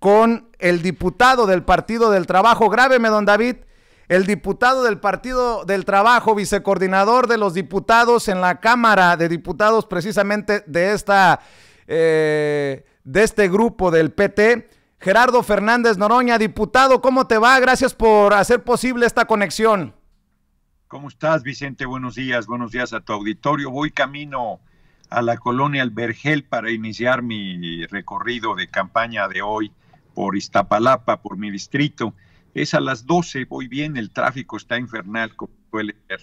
con el diputado del Partido del Trabajo. Grábeme, don David, el diputado del Partido del Trabajo, vicecoordinador de los diputados en la Cámara de Diputados, precisamente de esta eh, de este grupo del PT. Gerardo Fernández Noroña, diputado, ¿cómo te va? Gracias por hacer posible esta conexión. ¿Cómo estás, Vicente? Buenos días, buenos días a tu auditorio. Voy camino a la colonia Albergel para iniciar mi recorrido de campaña de hoy por Iztapalapa, por mi distrito. Es a las 12, voy bien, el tráfico está infernal, como suele ser.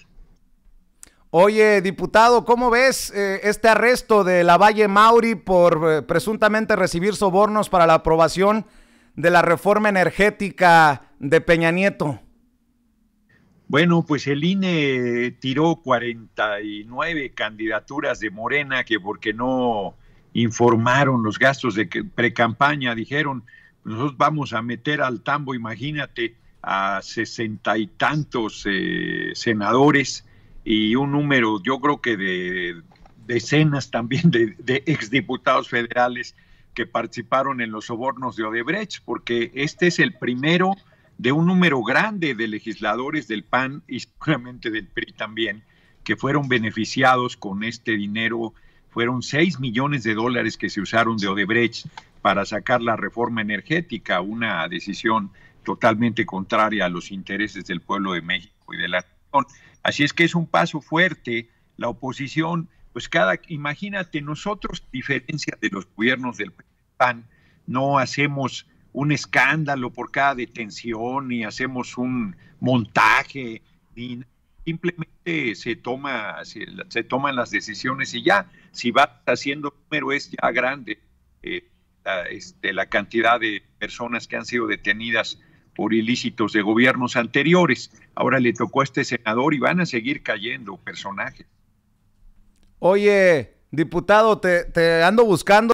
Oye, diputado, ¿cómo ves eh, este arresto de la Valle Mauri por eh, presuntamente recibir sobornos para la aprobación de la reforma energética de Peña Nieto? Bueno, pues el INE tiró 49 candidaturas de Morena que porque no informaron los gastos de precampaña, dijeron, nosotros vamos a meter al tambo, imagínate, a sesenta y tantos eh, senadores y un número, yo creo que de decenas también de, de exdiputados federales que participaron en los sobornos de Odebrecht, porque este es el primero de un número grande de legisladores del PAN y seguramente del PRI también, que fueron beneficiados con este dinero. Fueron 6 millones de dólares que se usaron de Odebrecht para sacar la reforma energética, una decisión totalmente contraria a los intereses del pueblo de México y de la región. Así es que es un paso fuerte. La oposición, pues cada, imagínate, nosotros, diferencia de los gobiernos del PAN, no hacemos un escándalo por cada detención y hacemos un montaje, y simplemente se, toma, se, toman las decisiones y ya, si va haciendo número es ya grande eh, este, la, cantidad de personas que han sido detenidas por ilícitos de gobiernos anteriores. Ahora le tocó a este senador y van a seguir cayendo personajes. Oye, diputado, te ando buscando.